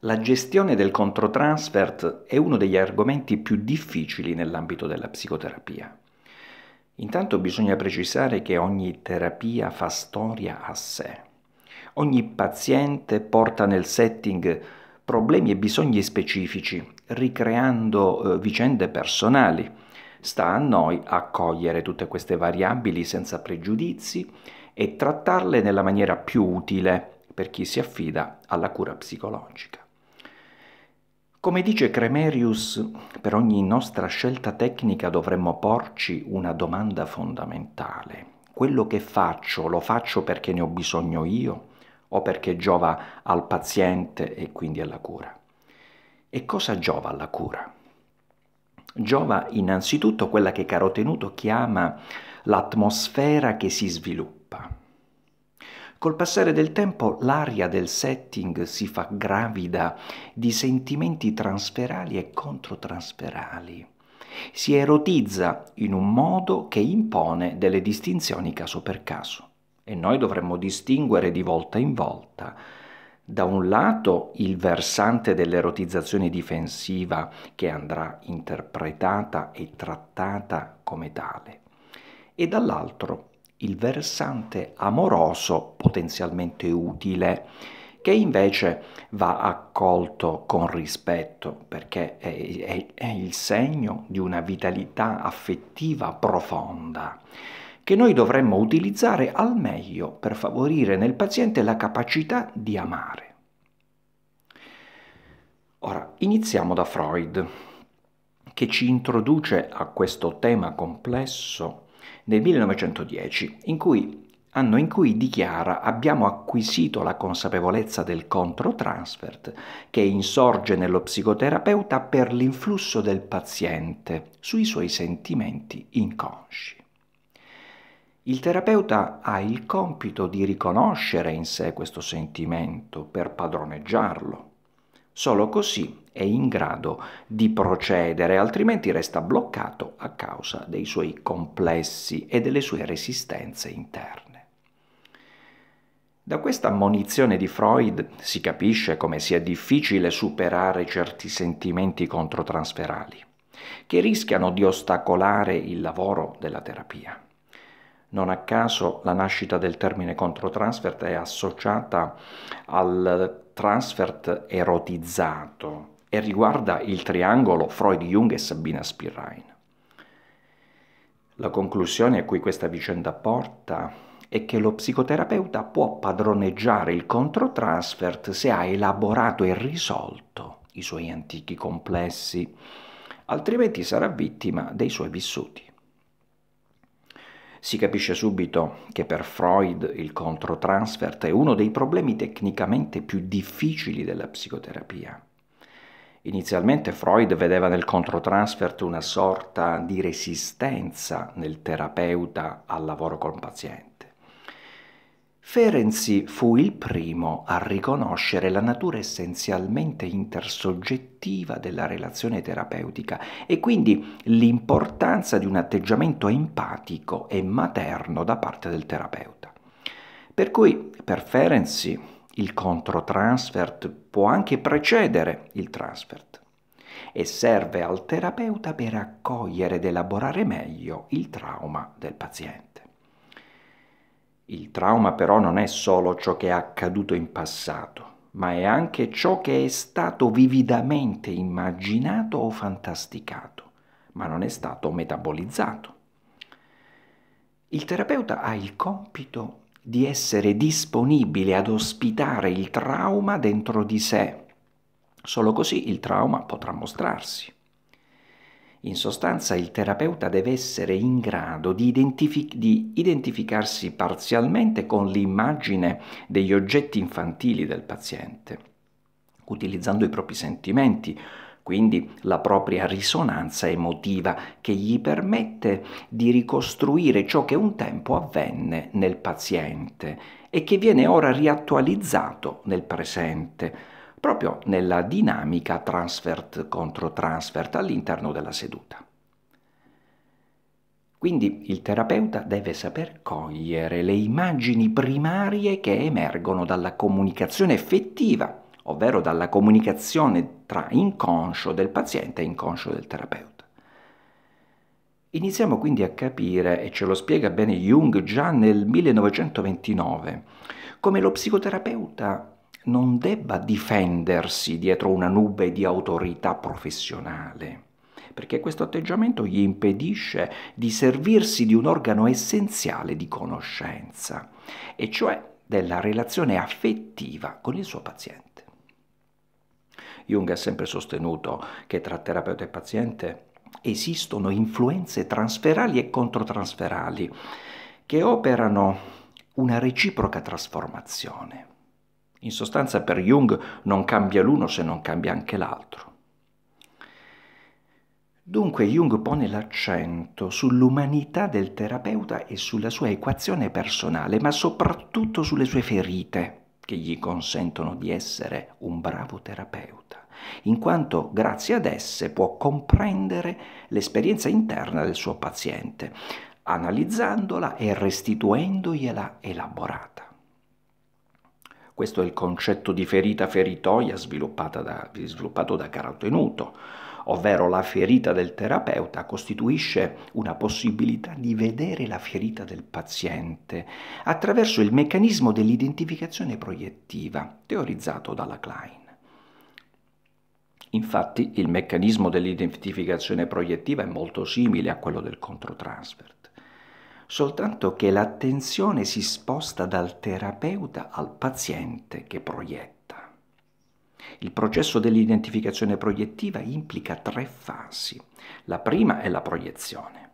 la gestione del controtransfert è uno degli argomenti più difficili nell'ambito della psicoterapia. Intanto bisogna precisare che ogni terapia fa storia a sé. Ogni paziente porta nel setting problemi e bisogni specifici, ricreando eh, vicende personali. Sta a noi accogliere tutte queste variabili senza pregiudizi e trattarle nella maniera più utile per chi si affida alla cura psicologica. Come dice Cremerius, per ogni nostra scelta tecnica dovremmo porci una domanda fondamentale. Quello che faccio lo faccio perché ne ho bisogno io o perché giova al paziente e quindi alla cura? E cosa giova alla cura? Giova innanzitutto quella che Carotenuto chiama l'atmosfera che si sviluppa. Col passare del tempo l'aria del setting si fa gravida di sentimenti transferali e controtransferali. Si erotizza in un modo che impone delle distinzioni caso per caso e noi dovremmo distinguere di volta in volta da un lato il versante dell'erotizzazione difensiva che andrà interpretata e trattata come tale e dall'altro il versante amoroso potenzialmente utile che invece va accolto con rispetto perché è, è, è, il segno di una vitalità affettiva profonda che noi dovremmo utilizzare al meglio per favorire nel paziente la capacità di amare. Ora, iniziamo da Freud, che ci introduce a questo tema complesso nel 1910 in cui anno in cui dichiara abbiamo acquisito la consapevolezza del controtransfert che insorge nello psicoterapeuta per l'influsso del paziente sui suoi sentimenti inconsci. Il terapeuta ha il compito di riconoscere in sé questo sentimento per padroneggiarlo, Solo così è in grado di procedere, altrimenti resta bloccato a causa dei suoi complessi e delle sue resistenze interne. Da questa ammonizione di Freud si capisce come sia difficile superare certi sentimenti controtransferali, che rischiano di ostacolare il lavoro della terapia. Non a caso la nascita del termine controtransfert è associata al transfert erotizzato e riguarda il triangolo Freud-Jung e Sabina Spirrain. La conclusione a cui questa vicenda porta è che lo psicoterapeuta può padroneggiare il controtransfert se ha elaborato e risolto i suoi antichi complessi, altrimenti sarà vittima dei suoi vissuti. Si capisce subito che per Freud il controtransfert è uno dei problemi tecnicamente più difficili della psicoterapia. Inizialmente Freud vedeva nel controtransfert una sorta di resistenza nel terapeuta al lavoro col paziente. Ferenczi fu il primo a riconoscere la natura essenzialmente intersoggettiva della relazione terapeutica e quindi l'importanza di un atteggiamento empatico e materno da parte del terapeuta. Per cui, per Ferenczi, il controtransfert può anche precedere il transfert e serve al terapeuta per accogliere ed elaborare meglio il trauma del paziente. Il trauma però non è solo ciò che è accaduto in passato, ma è anche ciò che è stato vividamente immaginato o fantasticato, ma non è stato metabolizzato. Il terapeuta ha il compito di essere disponibile ad ospitare il trauma dentro di sé. Solo così il trauma potrà mostrarsi. In sostanza il terapeuta deve essere in grado di, identific di identificarsi parzialmente con l'immagine degli oggetti infantili del paziente, utilizzando i propri sentimenti, quindi la propria risonanza emotiva che gli permette di ricostruire ciò che un tempo avvenne nel paziente e che viene ora riattualizzato nel presente proprio nella dinamica transfert contro transfert all'interno della seduta. Quindi il terapeuta deve saper cogliere le immagini primarie che emergono dalla comunicazione effettiva, ovvero dalla comunicazione tra inconscio del paziente e inconscio del terapeuta. Iniziamo quindi a capire, e ce lo spiega bene Jung già nel 1929, come lo psicoterapeuta non debba difendersi dietro una nube di autorità professionale, perché questo atteggiamento gli impedisce di servirsi di un organo essenziale di conoscenza, e cioè della relazione affettiva con il suo paziente. Jung ha sempre sostenuto che tra terapeuta e paziente esistono influenze transferali e controtransferali che operano una reciproca trasformazione. In sostanza per Jung non cambia l'uno se non cambia anche l'altro. Dunque Jung pone l'accento sull'umanità del terapeuta e sulla sua equazione personale, ma soprattutto sulle sue ferite che gli consentono di essere un bravo terapeuta, in quanto grazie ad esse può comprendere l'esperienza interna del suo paziente, analizzandola e restituendogliela elaborata. Questo è il concetto di ferita feritoia da, sviluppato da Carl Tenuto, ovvero la ferita del terapeuta costituisce una possibilità di vedere la ferita del paziente attraverso il meccanismo dell'identificazione proiettiva, teorizzato dalla Klein. Infatti il meccanismo dell'identificazione proiettiva è molto simile a quello del controtransfert soltanto che l'attenzione si sposta dal terapeuta al paziente che proietta. Il processo dell'identificazione proiettiva implica tre fasi. La prima è la proiezione,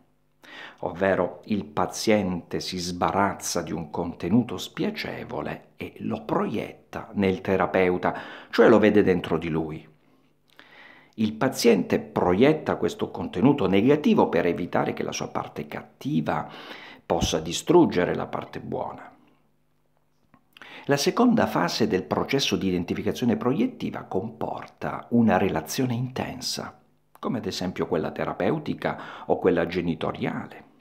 ovvero il paziente si sbarazza di un contenuto spiacevole e lo proietta nel terapeuta, cioè lo vede dentro di lui. Il paziente proietta questo contenuto negativo per evitare che la sua parte cattiva possa distruggere la parte buona. La seconda fase del processo di identificazione proiettiva comporta una relazione intensa, come ad esempio quella terapeutica o quella genitoriale.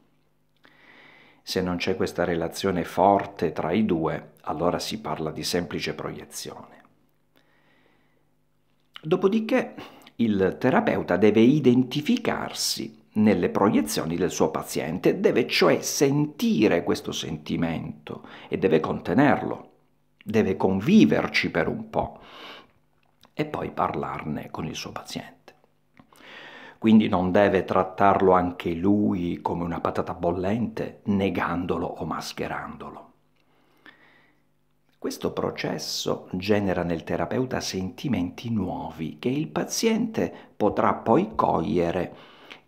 Se non c'è questa relazione forte tra i due, allora si parla di semplice proiezione. Dopodiché il terapeuta deve identificarsi nelle proiezioni del suo paziente, deve cioè sentire questo sentimento e deve contenerlo, deve conviverci per un po' e poi parlarne con il suo paziente. Quindi non deve trattarlo anche lui come una patata bollente, negandolo o mascherandolo. Questo processo genera nel terapeuta sentimenti nuovi che il paziente potrà poi cogliere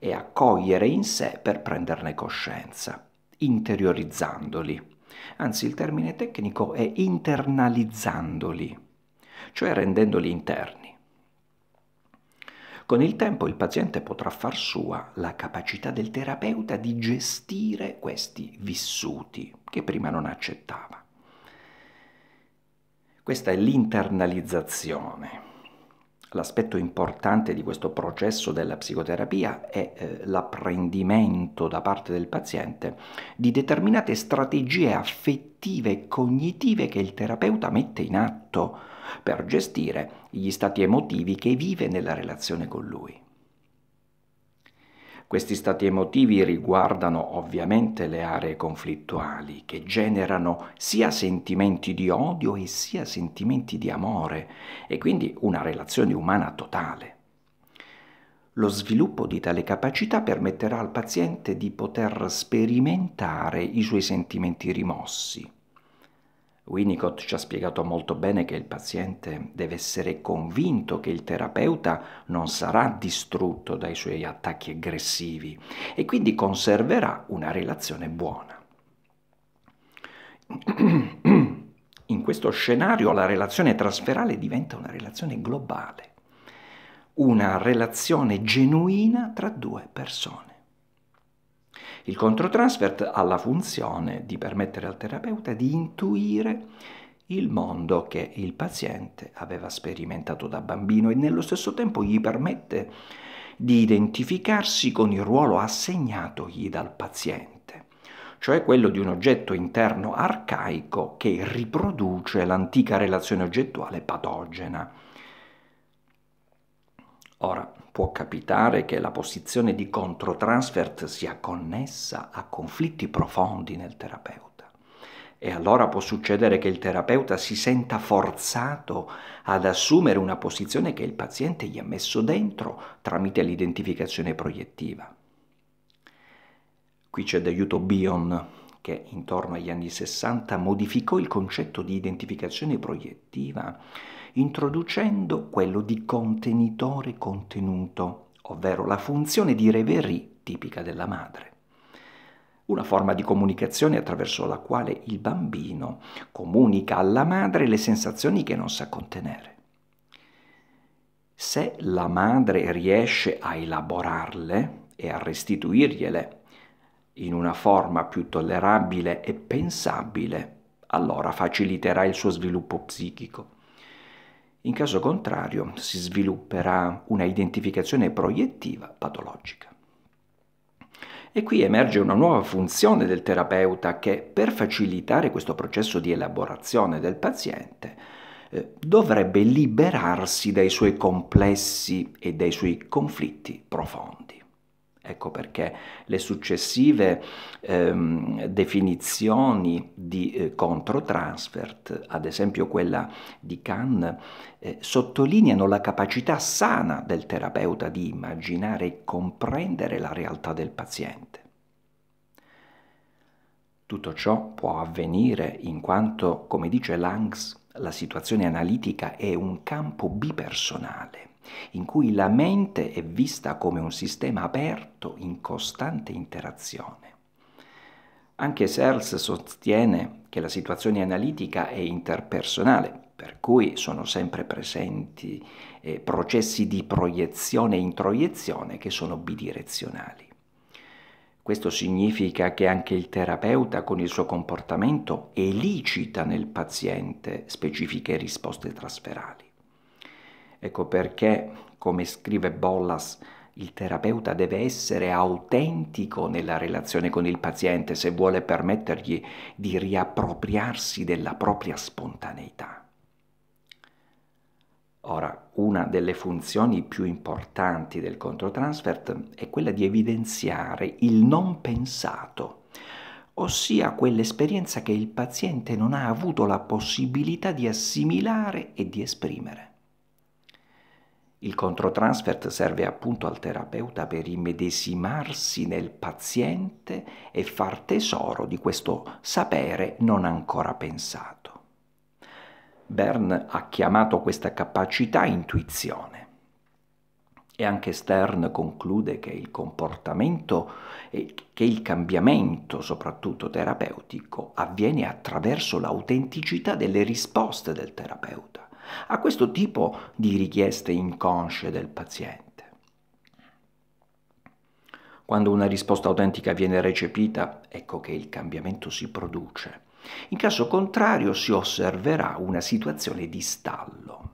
e accogliere in sé per prenderne coscienza, interiorizzandoli. Anzi, il termine tecnico è internalizzandoli, cioè rendendoli interni. Con il tempo il paziente potrà far sua la capacità del terapeuta di gestire questi vissuti che prima non accettava. Questa è l'internalizzazione. L'aspetto importante di questo processo della psicoterapia è eh, l'apprendimento da parte del paziente di determinate strategie affettive e cognitive che il terapeuta mette in atto per gestire gli stati emotivi che vive nella relazione con lui. Questi stati emotivi riguardano ovviamente le aree conflittuali che generano sia sentimenti di odio e sia sentimenti di amore e quindi una relazione umana totale. Lo sviluppo di tale capacità permetterà al paziente di poter sperimentare i suoi sentimenti rimossi Winnicott ci ha spiegato molto bene che il paziente deve essere convinto che il terapeuta non sarà distrutto dai suoi attacchi aggressivi e quindi conserverà una relazione buona. In questo scenario la relazione trasferale diventa una relazione globale, una relazione genuina tra due persone. Il controtransfert ha la funzione di permettere al terapeuta di intuire il mondo che il paziente aveva sperimentato da bambino e nello stesso tempo gli permette di identificarsi con il ruolo assegnatogli dal paziente cioè quello di un oggetto interno arcaico che riproduce l'antica relazione oggettuale patogena. Ora, Può capitare che la posizione di controtransfert sia connessa a conflitti profondi nel terapeuta e allora può succedere che il terapeuta si senta forzato ad assumere una posizione che il paziente gli ha messo dentro tramite l'identificazione proiettiva. Qui c'è d'aiuto Bion che intorno agli anni 60 modificò il concetto di identificazione proiettiva introducendo quello di contenitore contenuto, ovvero la funzione di reverie tipica della madre. Una forma di comunicazione attraverso la quale il bambino comunica alla madre le sensazioni che non sa contenere. Se la madre riesce a elaborarle e a restituirgliele in una forma più tollerabile e pensabile, allora faciliterà il suo sviluppo psichico. In caso contrario si svilupperà una identificazione proiettiva patologica. E qui emerge una nuova funzione del terapeuta che, per facilitare questo processo di elaborazione del paziente, eh, dovrebbe liberarsi dai suoi complessi e dai suoi conflitti profondi. Ecco perché le successive ehm, definizioni di eh, controtransfert, ad esempio quella di Kahn, eh, sottolineano la capacità sana del terapeuta di immaginare e comprendere la realtà del paziente. Tutto ciò può avvenire in quanto, come dice Langs, la situazione analitica è un campo bipersonale in cui la mente è vista come un sistema aperto in costante interazione. Anche Searles sostiene che la situazione analitica è interpersonale, per cui sono sempre presenti eh, processi di proiezione e introiezione che sono bidirezionali. Questo significa che anche il terapeuta con il suo comportamento elicita nel paziente specifiche risposte trasferali. Ecco perché, come scrive Bollas, il terapeuta deve essere autentico nella relazione con il paziente se vuole permettergli di riappropriarsi della propria spontaneità. Ora, una delle funzioni più importanti del controtransfert è quella di evidenziare il non pensato, ossia quell'esperienza che il paziente non ha avuto la possibilità di assimilare e di esprimere. Il controtransfert serve appunto al terapeuta per immedesimarsi nel paziente e far tesoro di questo sapere non ancora pensato. Bern ha chiamato questa capacità intuizione. E anche Stern conclude che il comportamento e che il cambiamento, soprattutto terapeutico, avviene attraverso l'autenticità delle risposte del terapeuta a questo tipo di richieste inconsce del paziente. Quando una risposta autentica viene recepita, ecco che il cambiamento si produce. In caso contrario si osserverà una situazione di stallo.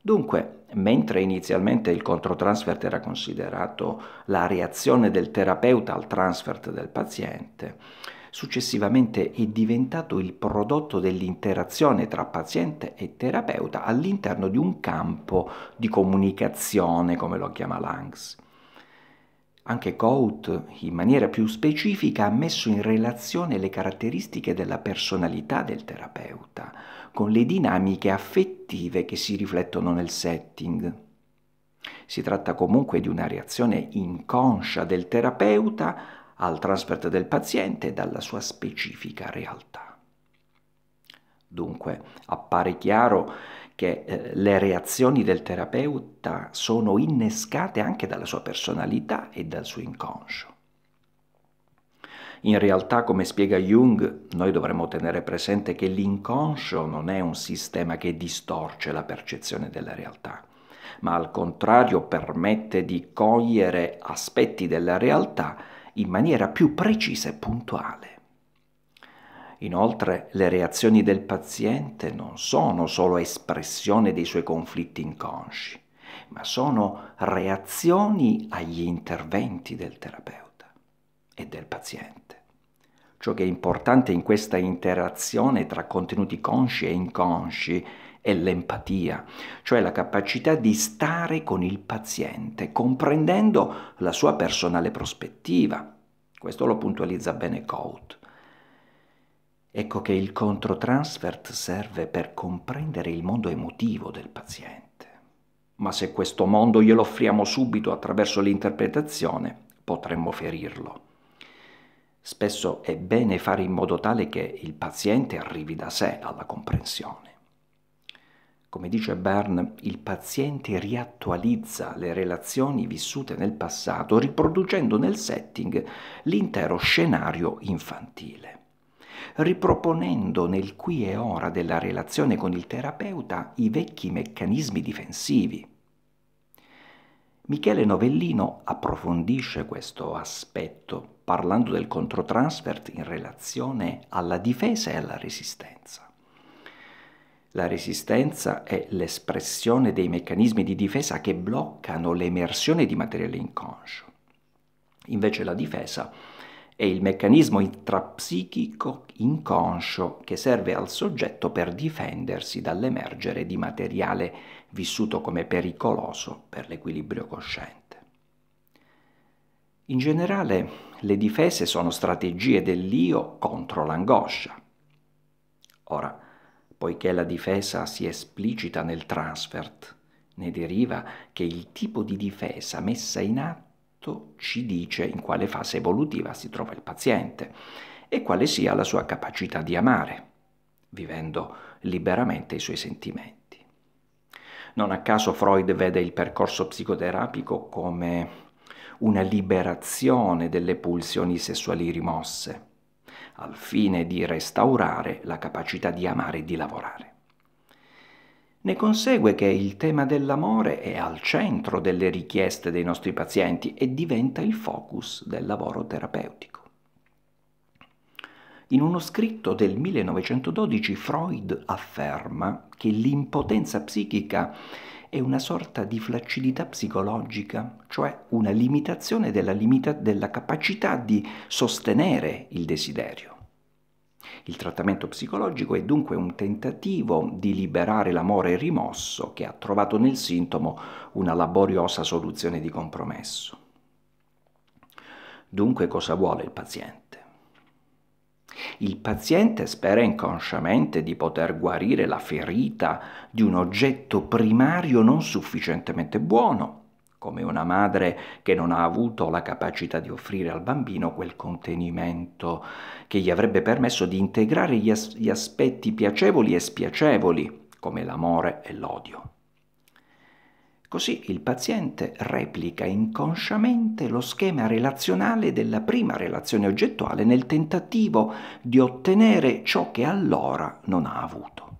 Dunque, mentre inizialmente il controtransfert era considerato la reazione del terapeuta al transfert del paziente, Successivamente è diventato il prodotto dell'interazione tra paziente e terapeuta all'interno di un campo di comunicazione, come lo chiama Langs. Anche Coaut, in maniera più specifica, ha messo in relazione le caratteristiche della personalità del terapeuta con le dinamiche affettive che si riflettono nel setting. Si tratta comunque di una reazione inconscia del terapeuta al transfert del paziente dalla sua specifica realtà. Dunque appare chiaro che eh, le reazioni del terapeuta sono innescate anche dalla sua personalità e dal suo inconscio. In realtà, come spiega Jung, noi dovremmo tenere presente che l'inconscio non è un sistema che distorce la percezione della realtà, ma al contrario permette di cogliere aspetti della realtà in maniera più precisa e puntuale. Inoltre le reazioni del paziente non sono solo espressione dei suoi conflitti inconsci, ma sono reazioni agli interventi del terapeuta e del paziente. Ciò che è importante in questa interazione tra contenuti consci e inconsci è l'empatia, cioè la capacità di stare con il paziente, comprendendo la sua personale prospettiva. Questo lo puntualizza bene Cout. Ecco che il controtransfert serve per comprendere il mondo emotivo del paziente. Ma se questo mondo glielo offriamo subito attraverso l'interpretazione, potremmo ferirlo. Spesso è bene fare in modo tale che il paziente arrivi da sé alla comprensione. Come dice Bern, il paziente riattualizza le relazioni vissute nel passato riproducendo nel setting l'intero scenario infantile. Riproponendo nel qui e ora della relazione con il terapeuta i vecchi meccanismi difensivi. Michele Novellino approfondisce questo aspetto parlando del controtransfert in relazione alla difesa e alla resistenza. La resistenza è l'espressione dei meccanismi di difesa che bloccano l'emersione di materiale inconscio. Invece la difesa è il meccanismo intrapsichico inconscio che serve al soggetto per difendersi dall'emergere di materiale vissuto come pericoloso per l'equilibrio cosciente. In generale, le difese sono strategie dell'io contro l'angoscia. Ora, poiché la difesa si esplicita nel transfert. Ne deriva che il tipo di difesa messa in atto ci dice in quale fase evolutiva si trova il paziente e quale sia la sua capacità di amare, vivendo liberamente i suoi sentimenti. Non a caso Freud vede il percorso psicoterapico come una liberazione delle pulsioni sessuali rimosse al fine di restaurare la capacità di amare e di lavorare. Ne consegue che il tema dell'amore è al centro delle richieste dei nostri pazienti e diventa il focus del lavoro terapeutico. In uno scritto del 1912 Freud afferma che l'impotenza psichica è una sorta di flaccidità psicologica, cioè una limitazione della, limita della capacità di sostenere il desiderio. Il trattamento psicologico è dunque un tentativo di liberare l'amore rimosso che ha trovato nel sintomo una laboriosa soluzione di compromesso. Dunque cosa vuole il paziente? Il paziente spera inconsciamente di poter guarire la ferita di un oggetto primario non sufficientemente buono come una madre che non ha avuto la capacità di offrire al bambino quel contenimento che gli avrebbe permesso di integrare gli, as gli aspetti piacevoli e spiacevoli, come l'amore e l'odio. Così il paziente replica inconsciamente lo schema relazionale della prima relazione oggettuale nel tentativo di ottenere ciò che allora non ha avuto.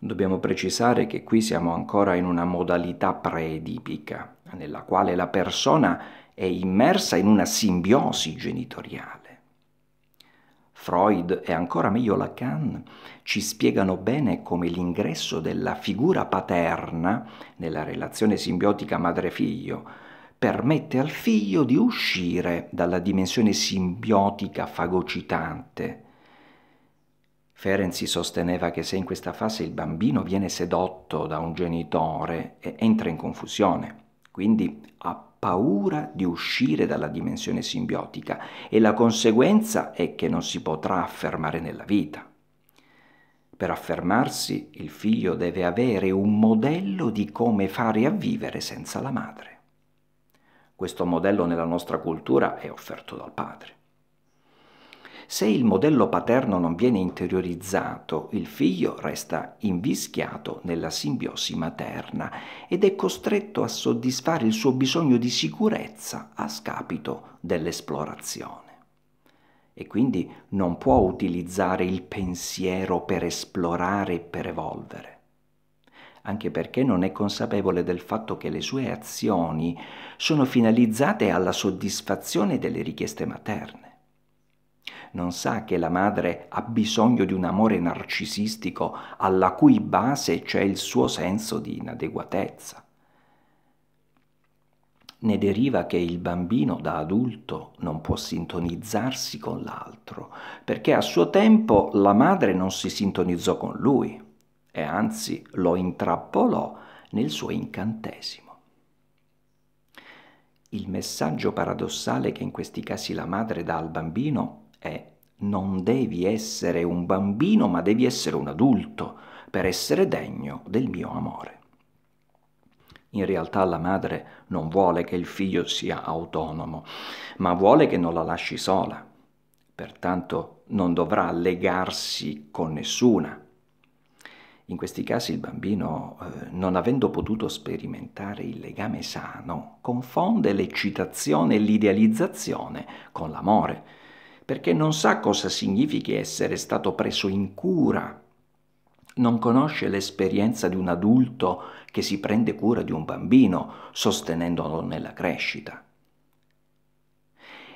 Dobbiamo precisare che qui siamo ancora in una modalità preedipica, nella quale la persona è immersa in una simbiosi genitoriale. Freud e ancora meglio Lacan ci spiegano bene come l'ingresso della figura paterna nella relazione simbiotica madre-figlio permette al figlio di uscire dalla dimensione simbiotica fagocitante Ferenzi sosteneva che se in questa fase il bambino viene sedotto da un genitore entra in confusione, quindi ha paura di uscire dalla dimensione simbiotica e la conseguenza è che non si potrà affermare nella vita. Per affermarsi il figlio deve avere un modello di come fare a vivere senza la madre. Questo modello nella nostra cultura è offerto dal padre. Se il modello paterno non viene interiorizzato, il figlio resta invischiato nella simbiosi materna ed è costretto a soddisfare il suo bisogno di sicurezza a scapito dell'esplorazione. E quindi non può utilizzare il pensiero per esplorare e per evolvere anche perché non è consapevole del fatto che le sue azioni sono finalizzate alla soddisfazione delle richieste materne non sa che la madre ha bisogno di un amore narcisistico alla cui base c'è il suo senso di inadeguatezza. Ne deriva che il bambino da adulto non può sintonizzarsi con l'altro, perché a suo tempo la madre non si sintonizzò con lui e anzi lo intrappolò nel suo incantesimo. Il messaggio paradossale che in questi casi la madre dà al bambino è eh, non devi essere un bambino ma devi essere un adulto per essere degno del mio amore. In realtà la madre non vuole che il figlio sia autonomo, ma vuole che non la lasci sola, pertanto non dovrà legarsi con nessuna. In questi casi il bambino, eh, non avendo potuto sperimentare il legame sano, confonde l'eccitazione e l'idealizzazione con l'amore, perché non sa cosa significhi essere stato preso in cura, non conosce l'esperienza di un adulto che si prende cura di un bambino, sostenendolo nella crescita.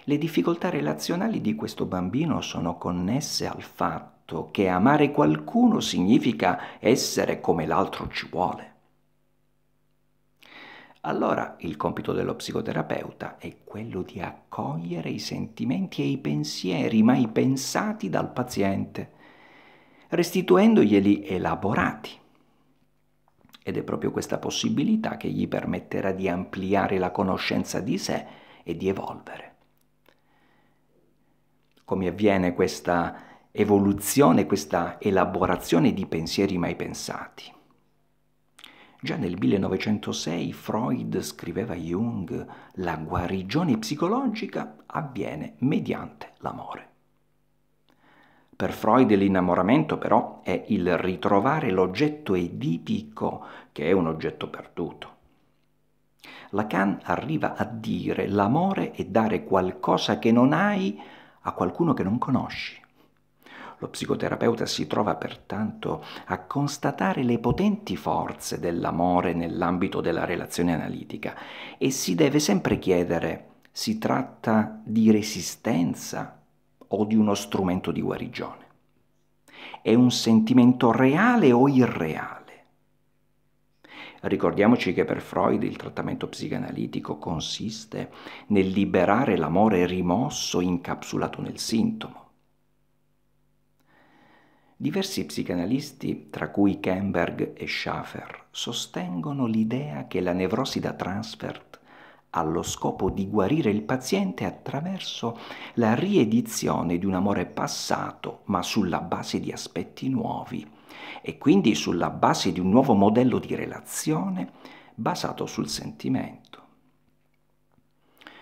Le difficoltà relazionali di questo bambino sono connesse al fatto che amare qualcuno significa essere come l'altro ci vuole allora il compito dello psicoterapeuta è quello di accogliere i sentimenti e i pensieri mai pensati dal paziente, restituendoglieli elaborati. Ed è proprio questa possibilità che gli permetterà di ampliare la conoscenza di sé e di evolvere. Come avviene questa evoluzione, questa elaborazione di pensieri mai pensati? Già nel 1906 Freud scriveva a Jung la guarigione psicologica avviene mediante l'amore. Per Freud l'innamoramento però è il ritrovare l'oggetto edipico che è un oggetto perduto. Lacan arriva a dire l'amore è dare qualcosa che non hai a qualcuno che non conosci. Lo psicoterapeuta si trova pertanto a constatare le potenti forze dell'amore nell'ambito della relazione analitica e si deve sempre chiedere si tratta di resistenza o di uno strumento di guarigione. È un sentimento reale o irreale? Ricordiamoci che per Freud il trattamento psicanalitico consiste nel liberare l'amore rimosso incapsulato nel sintomo Diversi psicanalisti, tra cui Kemberg e Schaffer, sostengono l'idea che la nevrosi da transfert ha lo scopo di guarire il paziente attraverso la riedizione di un amore passato, ma sulla base di aspetti nuovi e quindi sulla base di un nuovo modello di relazione basato sul sentimento.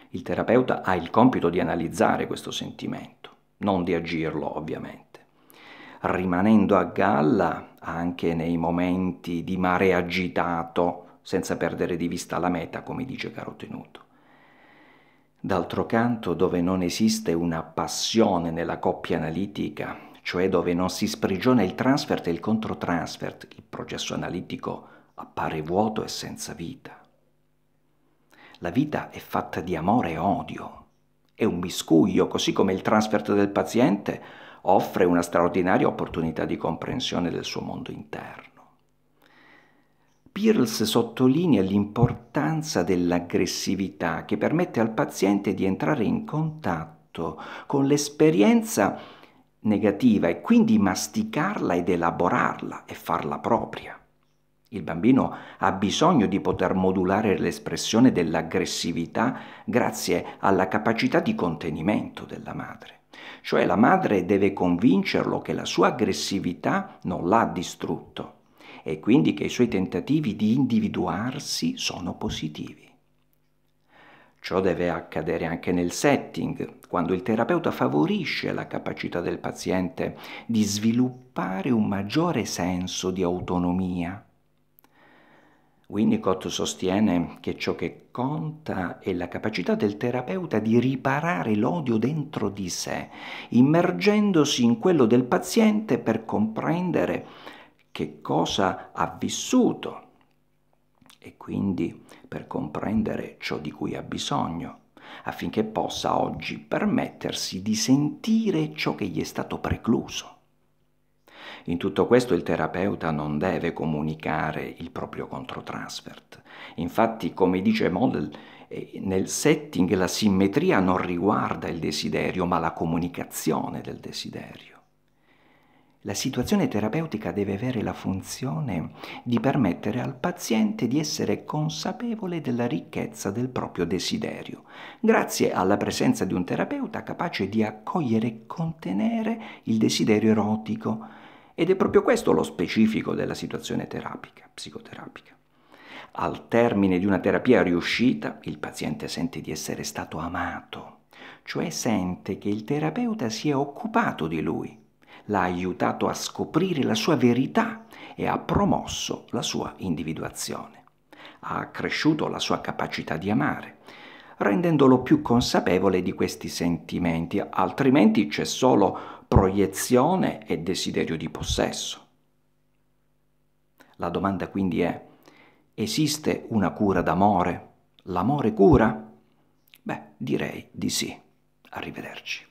Il terapeuta ha il compito di analizzare questo sentimento, non di agirlo ovviamente rimanendo a galla anche nei momenti di mare agitato, senza perdere di vista la meta, come dice caro tenuto. D'altro canto, dove non esiste una passione nella coppia analitica, cioè dove non si sprigiona il transfert e il controtransfert, il processo analitico appare vuoto e senza vita. La vita è fatta di amore e odio, è un miscuglio, così come il transfert del paziente offre una straordinaria opportunità di comprensione del suo mondo interno. Peirce sottolinea l'importanza dell'aggressività che permette al paziente di entrare in contatto con l'esperienza negativa e quindi masticarla ed elaborarla e farla propria. Il bambino ha bisogno di poter modulare l'espressione dell'aggressività grazie alla capacità di contenimento della madre. Cioè la madre deve convincerlo che la sua aggressività non l'ha distrutto e quindi che i suoi tentativi di individuarsi sono positivi. Ciò deve accadere anche nel setting, quando il terapeuta favorisce la capacità del paziente di sviluppare un maggiore senso di autonomia Winnicott sostiene che ciò che conta è la capacità del terapeuta di riparare l'odio dentro di sé, immergendosi in quello del paziente per comprendere che cosa ha vissuto e quindi per comprendere ciò di cui ha bisogno, affinché possa oggi permettersi di sentire ciò che gli è stato precluso. In tutto questo il terapeuta non deve comunicare il proprio controtransfert. Infatti, come dice Model, eh, nel setting la simmetria non riguarda il desiderio, ma la comunicazione del desiderio. La situazione terapeutica deve avere la funzione di permettere al paziente di essere consapevole della ricchezza del proprio desiderio, grazie alla presenza di un terapeuta capace di accogliere e contenere il desiderio erotico, ed è proprio questo lo specifico della situazione terapica, psicoterapica. Al termine di una terapia riuscita, il paziente sente di essere stato amato, cioè sente che il terapeuta si è occupato di lui, l'ha aiutato a scoprire la sua verità e ha promosso la sua individuazione, ha accresciuto la sua capacità di amare, rendendolo più consapevole di questi sentimenti, altrimenti c'è solo proiezione e desiderio di possesso. La domanda quindi è, esiste una cura d'amore? L'amore cura? Beh, direi di sì. Arrivederci.